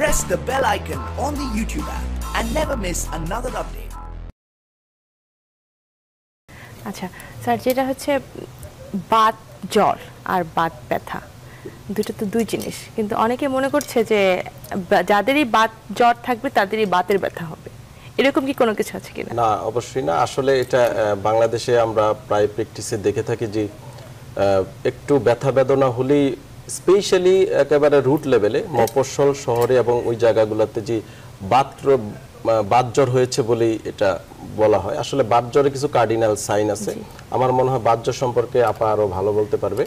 press the bell icon on the YouTube app and never miss another update. আচ্ছা sir যেটা হচ্ছে বাত জ্বর আর বাত ব্যথা দুটো তো দুই জিনিস কিন্তু অনেকে মনে করছে যে যাদেরই বাত জ্বর থাকবে তাদেরই বাতের ব্যথা হবে এরকম কি কোনো কিছু আছে কিনা না অবশ্যই না আসলে এটা বাংলাদেশে আমরা প্রায় প্র্যাকটিসে দেখে থাকি যে একটু ব্যথা বেদনা হলেই স্পেশালি একেবারে রুট লেভেলে মফস্বল শহরে এবং ওই জায়গাগুলোতে যে বাথরুম বাতজ্বর হয়েছে বলেই এটা বলা হয় আসলে বাতজ্বরে কিছু কার্ডিনাল সাইন আছে আমার মনে হয় বাতজ্বর সম্পর্কে আপা আরও ভালো বলতে পারবে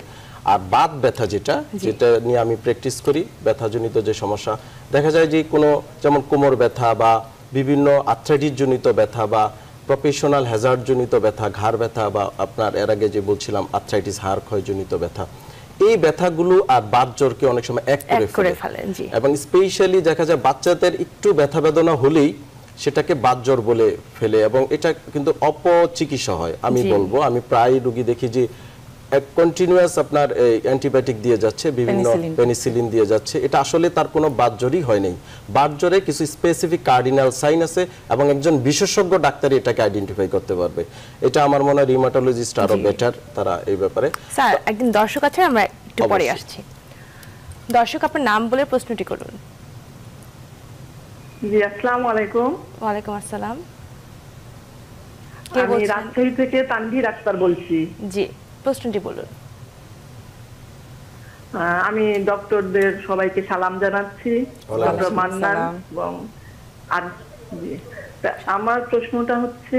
আর বাদ ব্যথা যেটা যেটা নিয়ে আমি প্র্যাকটিস করি ব্যথাজনিত যে সমস্যা দেখা যায় যে কোনো যেমন কোমর ব্যথা বা বিভিন্ন জনিত ব্যথা বা প্রফেশনাল জনিত ব্যথা ঘাড় ব্যথা বা আপনার এর আগে যে বলছিলাম আথ্রাইটিস হাড় ক্ষয়জনিত ব্যথা এই ব্যথাগুলো আর জ্বরকে অনেক সময় এক করে ফেলে এবং স্পেশালি দেখা যায় বাচ্চাদের একটু ব্যথা বেদনা হলেই সেটাকে জ্বর বলে ফেলে এবং এটা কিন্তু অপচিকিৎসা হয় আমি বলবো আমি প্রায় রুগী দেখি যে এক কন্টিনিউয়াস আপনার অ্যান্টিবায়োটিক দিয়ে যাচ্ছে বিভিন্ন পেনিসিলিন দিয়ে যাচ্ছে এটা আসলে তার কোনো বাতজ্বরই হয় নাই বাতজ্বরে কিছু স্পেসিফিক কার্ডিনাল সাইন আছে এবং একজন বিশেষজ্ঞ ডাক্তারই এটাকে আইডেন্টিফাই করতে পারবে এটা আমার মনে হয় রিমাটোলজিস্ট আরো বেটার তারা এই ব্যাপারে স্যার একদিন দর্শক আছে আমরা একটু পরে আসছি দর্শক আপনার নাম বলে প্রশ্নটি করুন জি আসসালামু আলাইকুম ওয়া আলাইকুম আসসালাম আমি রাজশাহী থেকে তানভীর আক্তার বলছি জি প্রশ্নটি বলুন আমি ডক্টরদের সবাইকে সালাম জানাচ্ছি এবং আমার প্রশ্নটা হচ্ছে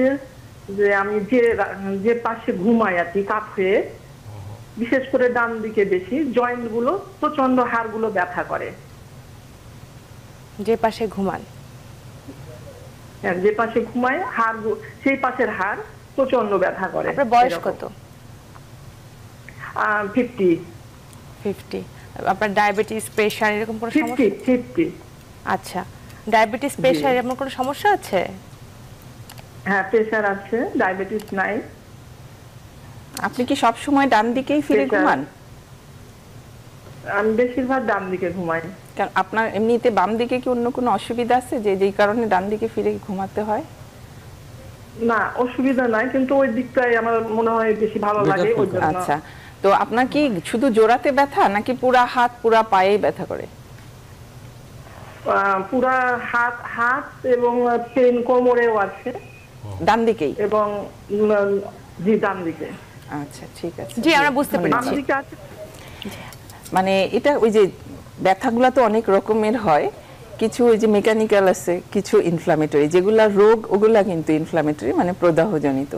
যে আমি যে যে পাশে ঘুমাই আর কি কাছে বিশেষ করে ডান দিকে বেশি জয়েন্ট গুলো প্রচন্ড গুলো ব্যথা করে যে পাশে ঘুমান হ্যাঁ, যে পাশে ঘুমায় হাড় সেই পাশের হাড় প্রচন্ড ব্যথা করে বয়স কত ফিফটি ফিফটি আপনার ডায়াবেটিস প্রেশার এরকম কোনো সমস্যা ফিফটি আচ্ছা ডায়াবেটিস প্রেশার এরকম কোনো সমস্যা আছে হ্যাঁ প্রেশার আছে ডায়াবেটিস নাই আপনি কি সব সময় ডান দিকেই ফিরে ঘুমান আমি বেশিরভাগ ডান দিকে ঘুমাই কারণ আপনার এমনিতে বাম দিকে কি অন্য কোনো অসুবিধা আছে যে যেই কারণে ডান দিকে ফিরে ঘুমাতে হয় না অসুবিধা নাই কিন্তু ওই দিকটাই আমার মনে হয় বেশি ভালো লাগে ওই জন্য আচ্ছা তো আপনার কি শুধু জোড়াতে ব্যথা নাকি পুরা হাত পুরা পায়ে ব্যথা করে পুরা হাত হাত এবং পেন কোমরেও আছে ডান দিকেই এবং জি ডান দিকে আচ্ছা ঠিক আছে জি আমরা বুঝতে মানে পেরেছি মানে এটা ওই যে ব্যথাগুলো তো অনেক রকমের হয় কিছু ওই যে মেকানিক্যাল আছে কিছু ইনফ্লামেটরি যেগুলা রোগ ওগুলা কিন্তু ইনফ্লামেটরি মানে প্রদাহজনিত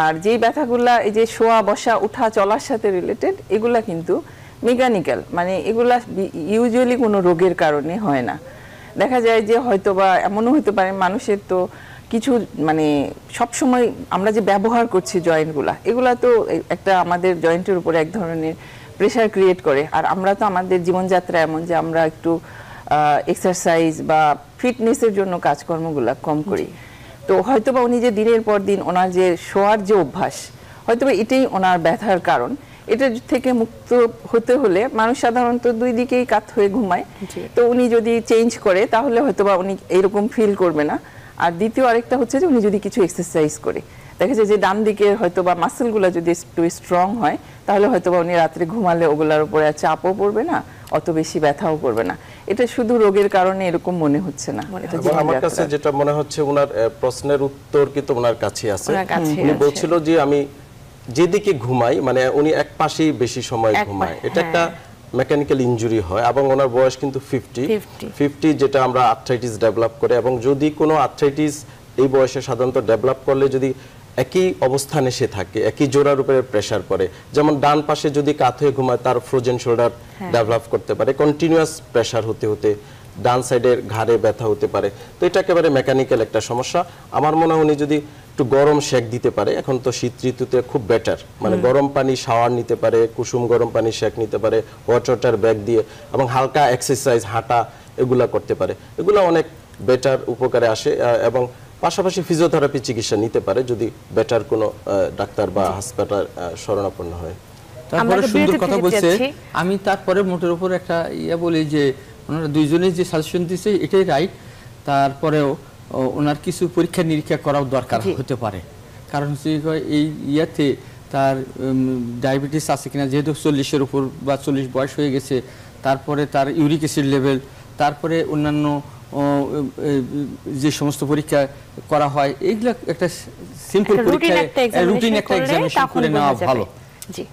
আর যেই ব্যথাগুলা এই যে শোয়া বসা উঠা চলার সাথে রিলেটেড এগুলা কিন্তু মেকানিক্যাল মানে এগুলা ইউজুয়ালি কোনো রোগের কারণে হয় না দেখা যায় যে হয়তো বা এমনও হতে পারে মানুষের তো কিছু মানে সবসময় আমরা যে ব্যবহার করছি জয়েন্টগুলা এগুলা তো একটা আমাদের জয়েন্টের উপরে এক ধরনের প্রেশার ক্রিয়েট করে আর আমরা তো আমাদের জীবনযাত্রা এমন যে আমরা একটু এক্সারসাইজ বা ফিটনেসের জন্য কাজকর্মগুলা কম করি তো হয়তোবা উনি যে দিনের পর দিন ওনার যে শোয়ার যে অভ্যাস হয়তোবা এটাই ওনার ব্যথার কারণ এটা থেকে মুক্ত হতে হলে মানুষ সাধারণত দুই দিকেই কাত হয়ে ঘুমায় তো উনি যদি চেঞ্জ করে তাহলে হয়তোবা উনি এরকম ফিল করবে না আর দ্বিতীয় আরেকটা হচ্ছে যে উনি যদি কিছু এক্সারসাইজ করে দেখা যায় যে ডান দিকের হয়তো বা মাসেলগুলো যদি একটু স্ট্রং হয় তাহলে হয়তো বা উনি রাত্রে ঘুমালে ওগুলোর উপরে চাপও পড়বে না অত বেশি ব্যথাও করবে না এটা শুধু রোগের কারণে এরকম মনে হচ্ছে না আমার কাছে যেটা মনে হচ্ছে ওনার প্রশ্নের উত্তর কিন্তু ওনার কাছে আছে উনি বলছিল যে আমি যেদিকে ঘুমাই মানে উনি এক পাশেই বেশি সময় ঘুমায় হ্যাঁ। এটা একটা মেকানিক্যাল ইঞ্জুরি হয় এবং ওনার বয়স কিন্তু ফিফটি ফিফটি যেটা আমরা আর্থ্রাইটিস ডেভেলপ করে এবং যদি কোনো আর্থ্রাইটিস এই বয়সে সাধারণত ডেভেলপ করলে যদি একই অবস্থানে সে থাকে একই জোড়ার উপরে প্রেসার পরে যেমন ডান পাশে যদি কাত হয়ে ঘুমায় তার ফ্রোজেন শোল্ডার ডেভেলপ করতে পারে কন্টিনিউয়াস প্রেসার হতে হতে ডান সাইডের ঘাড়ে ব্যথা হতে পারে তো এটা একেবারে মেকানিক্যাল একটা সমস্যা আমার মনে হয় উনি যদি একটু গরম শেক দিতে পারে এখন তো শীত ঋতুতে খুব বেটার মানে গরম পানি শাওয়ার নিতে পারে কুসুম গরম পানি শেক নিতে পারে হট ওয়াটার ব্যাগ দিয়ে এবং হালকা এক্সারসাইজ হাঁটা এগুলা করতে পারে এগুলো অনেক বেটার উপকারে আসে এবং পাশাপাশি ফিজিওথেরাপি চিকিৎসা নিতে পারে যদি বেটার কোনো ডাক্তার বা হাসপাতাল শরণাপন্ন হয় তারপরে সুন্দর কথা বলছে আমি তারপরে মোটের উপর একটা ইয়া বলি যে ওনারা দুইজনে যে সাজেশন দিয়েছে এটাই রাইট তারপরেও ওনার কিছু পরীক্ষা নিরীক্ষা করাও দরকার হতে পারে কারণ হচ্ছে এই ইয়াতে তার ডায়াবেটিস আছে কিনা যেহেতু চল্লিশের উপর বা চল্লিশ বয়স হয়ে গেছে তারপরে তার ইউরিক অ্যাসিড লেভেল তারপরে অন্যান্য যে সমস্ত পরীক্ষা করা হয় এইগুলা একটা সিম্পল পরীক্ষা রুটিন একটা এক্সামিনেশন করে নেওয়া ভালো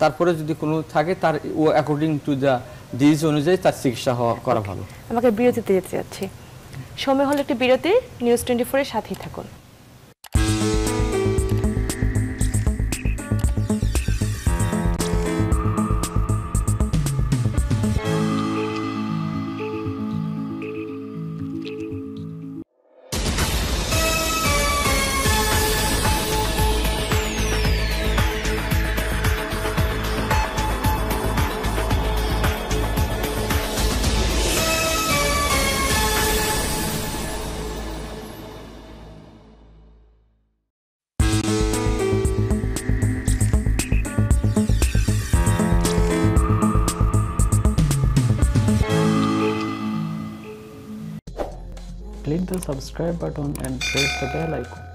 তারপরে যদি কোনো থাকে তার ও অ্যাকর্ডিং টু দ্য ডিজিজ অনুযায়ী তার চিকিৎসা হওয়া করা ভালো আমাকে বিরতিতে যেতে যাচ্ছি সময় হলে একটি বিরতি নিউজ টোয়েন্টি ফোরের সাথেই থাকুন click the subscribe button and press the bell icon